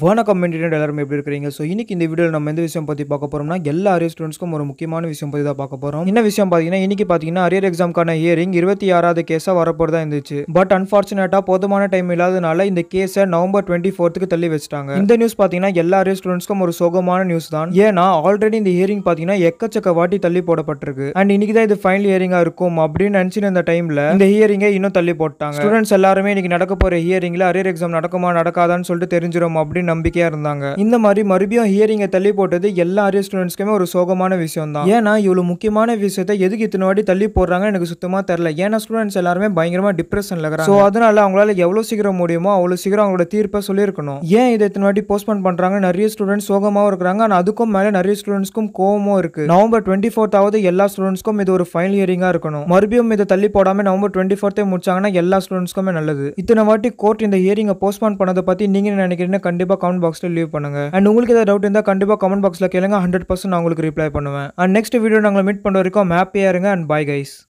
வணக்கம் மென்டென்ட் எல்லாரும் எப்படி இருக்கிறீங்க ஸோ இன்னைக்கு இந்த வீடியோவில் நம்ம எந்த விஷயம் பற்றி பார்க்க போறோம்னா எல்லா அரியர் ஸ்டூடெண்ட்ஸ்க்கும் ஒரு முக்கியமான விஷயம் பற்றி தான் பார்க்க போகிறோம் என்ன விஷயம் பார்த்தீங்கன்னா இன்னைக்கு பார்த்தீங்கன்னா அரியர் எக்ஸாம்க்கான ஹியரிங் இருபத்தி ஆறாவது கேஸாக வரப்போறதா இருந்துச்சு பட் அன்ஃபார்ச்சுனேட்டாக போதுமான டைம் இல்லாதனால இந்த கேஸை நவம்பர் டுவெண்ட்டி ஃபோர்த்துக்கு தள்ளி வச்சிட்டாங்க இந்த நியூஸ் பார்த்தீங்கன்னா எல்லா அரியர் ஸ்டூடெண்ட்ஸ்க்கும் ஒரு சோகமான நியூஸ் தான் ஏன்னா ஆல்ரெடி இந்த ஹியரிங் பார்த்தீங்கன்னா எக்கச்சக்க வாட்டி தள்ளி போடப்பட்டிருக்கு அண்ட் இன்னைக்கு தான் இது ஃபைனல் ஹியரிங்காக இருக்கும் அப்படின்னு நினச்சின்னு இந்த டைமில் இந்த ஹியரிங்கை இன்னும் தள்ளி போட்டாங்க ஸ்டூடெண்ட்ஸ் எல்லாருமே இன்னைக்கு நடக்க போகிற ஹியரிங்கில் அரியர் எக்ஸாம் நடக்குமா நடக்காதான்னு சொல்லிட்டு தெரிஞ்சிடும் அப்படின்னு மாதிரி நம்பிக்கையாக இருந்தாங்க இந்த மாதிரி மறுபடியும் ஹியரிங்கை தள்ளி போட்டது எல்லா அரிய ஸ்டூடெண்ட்ஸ்க்குமே ஒரு சோகமான விஷயம் தான் ஏன்னா இவ்வளோ முக்கியமான விஷயத்தை எதுக்கு இத்தனை வாட்டி தள்ளி போடுறாங்க எனக்கு சுத்தமாக தெரியல ஏன்னா ஸ்டூடெண்ட்ஸ் எல்லாருமே பயங்கரமாக டிப்ரெஷனில் இருக்கிறாங்க ஸோ அதனால அவங்களால எவ்வளோ சீக்கிரம் முடியுமோ அவ்வளோ சீக்கிரம் அவங்களோட தீர்ப்பை சொல்லியிருக்கணும் ஏன் இதை இத்தனை வாட்டி போஸ்ட்போன் பண்ணுறாங்க நிறைய ஸ்டூடெண்ட்ஸ் சோகமாகவும் இருக்கிறாங்க ஆனால் அதுக்கும் மேலே நிறைய ஸ்டூடெண்ட்ஸ்க்கும் கோவமும் இருக்குது நவம்பர் டுவெண்ட்டி ஃபோர்த்தாவது எல்லா ஸ்டூடெண்ட்ஸ்க்கும் இது ஒரு ஃபைனல் இயரிங்காக இருக்கணும் மறுபடியும் இதை தள்ளி போடாமல் நவம்பர் டுவெண்ட்டி ஃபோர்த்தே முடிச்சாங்கன்னா எல்லா ஸ்டூடெண்ட்ஸ்க்குமே நல்லது இத்தனை வாட்டி கோர்ட் இந்த ஹியரிங்கை போஸ்ட்போன் பண்ணதை பற்றி நீங்கள் நினைக்கிறீங்க கண்டிப்பாக கண்டிப்பா கமெண்ட் பாக்ஸில் லீவ் பண்ணுங்க அண்ட் உங்களுக்கு ஏதாவது டவுட் இருந்தால் கண்டிப்பாக கமெண்ட் பாக்ஸில் கேளுங்க ஹண்ட்ரட் பர்சன்ட் நான் உங்களுக்கு ரிப்ளை பண்ணுவேன் அண்ட் நெக்ஸ்ட் வீடியோ நாங்கள் மீட் பண்ண வரைக்கும் ஹாப்பியாக இருங்க அண்ட் பாய் கைஸ்